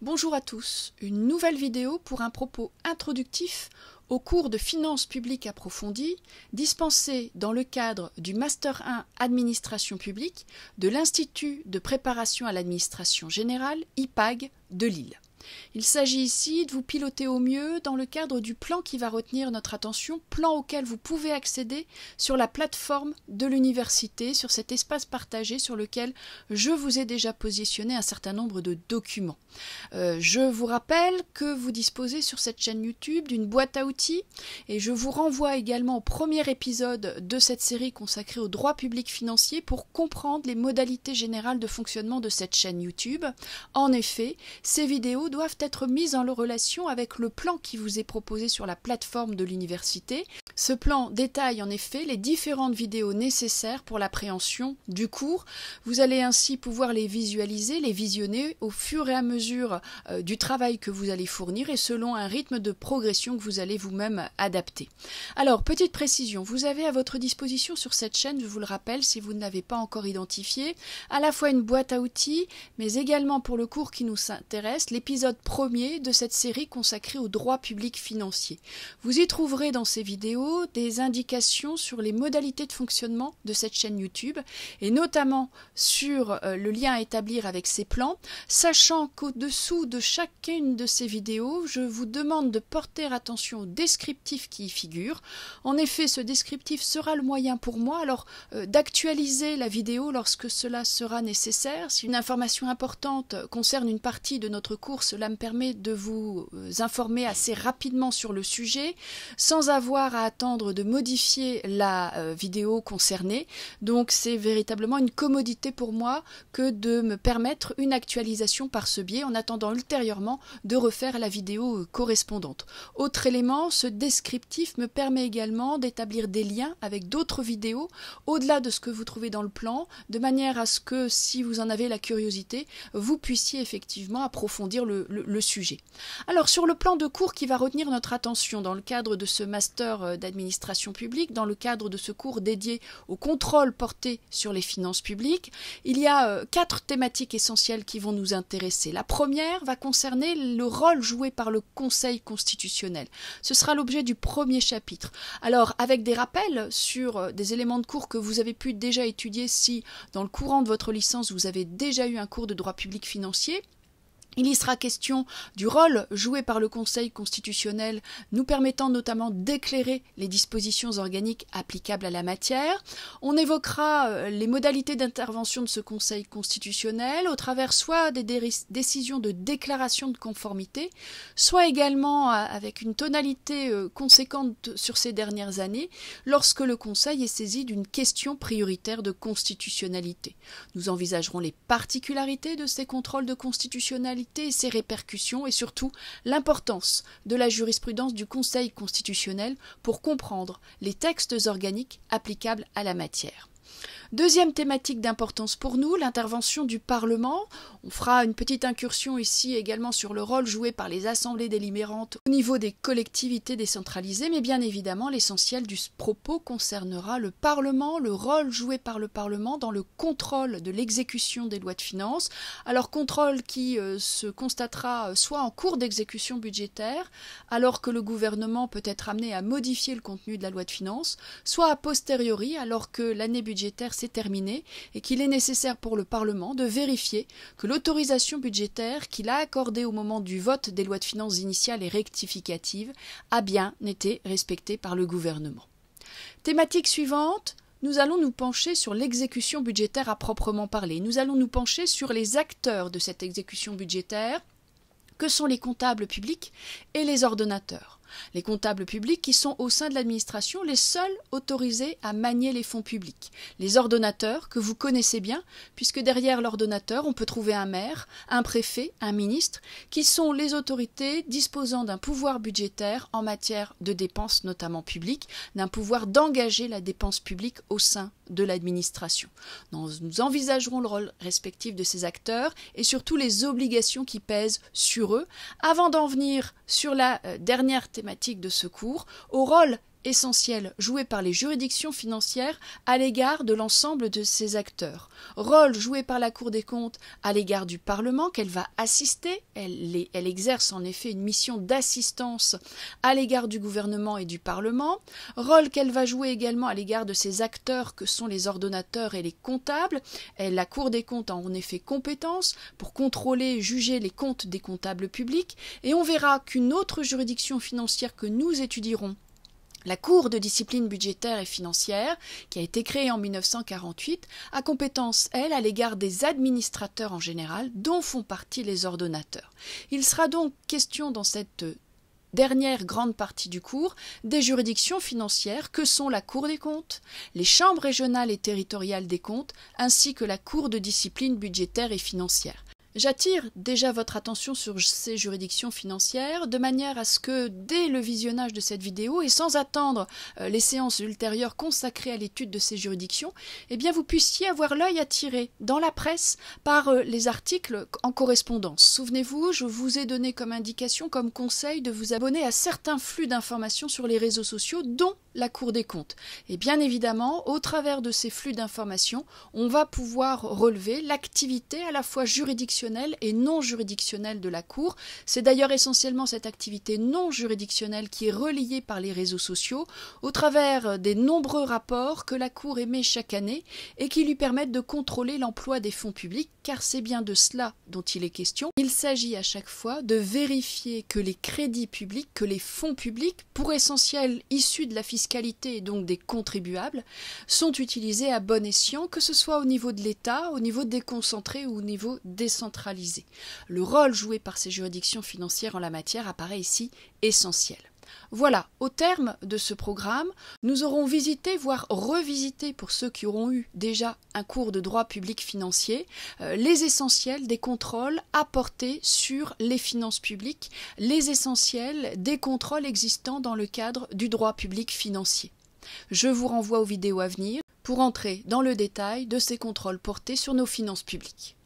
Bonjour à tous, une nouvelle vidéo pour un propos introductif au cours de finances publiques approfondies dispensé dans le cadre du Master 1 Administration publique de l'Institut de préparation à l'administration générale IPAG de Lille. Il s'agit ici de vous piloter au mieux dans le cadre du plan qui va retenir notre attention, plan auquel vous pouvez accéder sur la plateforme de l'université, sur cet espace partagé sur lequel je vous ai déjà positionné un certain nombre de documents. Euh, je vous rappelle que vous disposez sur cette chaîne YouTube d'une boîte à outils et je vous renvoie également au premier épisode de cette série consacrée au droit public financier pour comprendre les modalités générales de fonctionnement de cette chaîne YouTube. En effet, ces vidéos doivent être mises en relation avec le plan qui vous est proposé sur la plateforme de l'université. Ce plan détaille en effet les différentes vidéos nécessaires pour l'appréhension du cours. Vous allez ainsi pouvoir les visualiser, les visionner au fur et à mesure euh, du travail que vous allez fournir et selon un rythme de progression que vous allez vous-même adapter. Alors, petite précision, vous avez à votre disposition sur cette chaîne, je vous le rappelle, si vous ne l'avez pas encore identifié, à la fois une boîte à outils, mais également pour le cours qui nous intéresse, l'épisode premier de cette série consacrée au droit public financier. Vous y trouverez dans ces vidéos des indications sur les modalités de fonctionnement de cette chaîne YouTube et notamment sur euh, le lien à établir avec ces plans, sachant qu'au-dessous de chacune de ces vidéos, je vous demande de porter attention au descriptif qui y figure. En effet, ce descriptif sera le moyen pour moi alors euh, d'actualiser la vidéo lorsque cela sera nécessaire. Si une information importante concerne une partie de notre course cela me permet de vous euh, informer assez rapidement sur le sujet sans avoir à attendre de modifier la euh, vidéo concernée. Donc c'est véritablement une commodité pour moi que de me permettre une actualisation par ce biais en attendant ultérieurement de refaire la vidéo euh, correspondante. Autre élément, ce descriptif me permet également d'établir des liens avec d'autres vidéos au-delà de ce que vous trouvez dans le plan, de manière à ce que si vous en avez la curiosité, vous puissiez effectivement approfondir le le, sujet. Alors sur le plan de cours qui va retenir notre attention dans le cadre de ce master euh, d'administration publique, dans le cadre de ce cours dédié au contrôle porté sur les finances publiques, il y a euh, quatre thématiques essentielles qui vont nous intéresser. La première va concerner le rôle joué par le Conseil constitutionnel. Ce sera l'objet du premier chapitre. Alors avec des rappels sur euh, des éléments de cours que vous avez pu déjà étudier si dans le courant de votre licence vous avez déjà eu un cours de droit public financier, il y sera question du rôle joué par le Conseil constitutionnel, nous permettant notamment d'éclairer les dispositions organiques applicables à la matière. On évoquera euh, les modalités d'intervention de ce Conseil constitutionnel au travers soit des décisions de déclaration de conformité, soit également euh, avec une tonalité euh, conséquente sur ces dernières années, lorsque le Conseil est saisi d'une question prioritaire de constitutionnalité. Nous envisagerons les particularités de ces contrôles de constitutionnalité ses répercussions et surtout l'importance de la jurisprudence du Conseil constitutionnel pour comprendre les textes organiques applicables à la matière. Deuxième thématique d'importance pour nous, l'intervention du Parlement. On fera une petite incursion ici également sur le rôle joué par les assemblées délibérantes au niveau des collectivités décentralisées, mais bien évidemment l'essentiel du propos concernera le Parlement, le rôle joué par le Parlement dans le contrôle de l'exécution des lois de finances. Alors contrôle qui euh, se constatera euh, soit en cours d'exécution budgétaire, alors que le gouvernement peut être amené à modifier le contenu de la loi de finances, soit a posteriori, alors que l'année budgétaire c'est terminée et qu'il est nécessaire pour le Parlement de vérifier que l'autorisation budgétaire qu'il a accordée au moment du vote des lois de finances initiales et rectificatives a bien été respectée par le gouvernement. Thématique suivante nous allons nous pencher sur l'exécution budgétaire à proprement parler. Nous allons nous pencher sur les acteurs de cette exécution budgétaire, que sont les comptables publics et les ordonnateurs les comptables publics qui sont au sein de l'administration les seuls autorisés à manier les fonds publics, les ordonnateurs que vous connaissez bien, puisque derrière l'ordonnateur on peut trouver un maire, un préfet, un ministre, qui sont les autorités disposant d'un pouvoir budgétaire en matière de dépenses notamment publiques, d'un pouvoir d'engager la dépense publique au sein de l'administration. Nous envisagerons le rôle respectif de ces acteurs et surtout les obligations qui pèsent sur eux, avant d'en venir sur la euh, dernière thématique de secours au rôle essentiel joué par les juridictions financières à l'égard de l'ensemble de ces acteurs, rôle joué par la Cour des comptes à l'égard du Parlement qu'elle va assister, elle, elle, exerce en effet une mission d'assistance à l'égard du gouvernement et du Parlement, rôle qu'elle va jouer également à l'égard de ses acteurs que sont les ordonnateurs et les comptables, la Cour des comptes a en effet compétence pour contrôler et juger les comptes des comptables publics, et on verra qu'une autre juridiction financière que nous étudierons la Cour de discipline budgétaire et financière, qui a été créée en 1948, a compétence, elle, à l'égard des administrateurs en général, dont font partie les ordonnateurs. Il sera donc question dans cette dernière grande partie du cours, des juridictions financières que sont la Cour des comptes, les chambres régionales et territoriales des comptes, ainsi que la Cour de discipline budgétaire et financière. J'attire déjà votre attention sur ces juridictions financières de manière à ce que dès le visionnage de cette vidéo et sans attendre euh, les séances ultérieures consacrées à l'étude de ces juridictions, eh bien vous puissiez avoir l'œil attiré dans la presse par euh, les articles en correspondance. Souvenez-vous, je vous ai donné comme indication, comme conseil de vous abonner à certains flux d'informations sur les réseaux sociaux dont la Cour des comptes. Et bien évidemment, au travers de ces flux d'informations, on va pouvoir relever l'activité à la fois juridictionnelle et non juridictionnelle de la Cour. C'est d'ailleurs essentiellement cette activité non juridictionnelle qui est reliée par les réseaux sociaux au travers des nombreux rapports que la Cour émet chaque année et qui lui permettent de contrôler l'emploi des fonds publics, car c'est bien de cela dont il est question. Il s'agit à chaque fois de vérifier que les crédits publics, que les fonds publics, pour essentiel issus de la fiscalité et donc des contribuables, sont utilisés à bon escient, que ce soit au niveau de l'État, au niveau déconcentré ou au niveau décentralisé. Le rôle joué par ces juridictions financières en la matière apparaît ici essentiel. Voilà, au terme de ce programme, nous aurons visité, voire revisité pour ceux qui auront eu déjà un cours de droit public financier, euh, les essentiels des contrôles apportés sur les finances publiques, les essentiels des contrôles existants dans le cadre du droit public financier. Je vous renvoie aux vidéos à venir pour entrer dans le détail de ces contrôles portés sur nos finances publiques.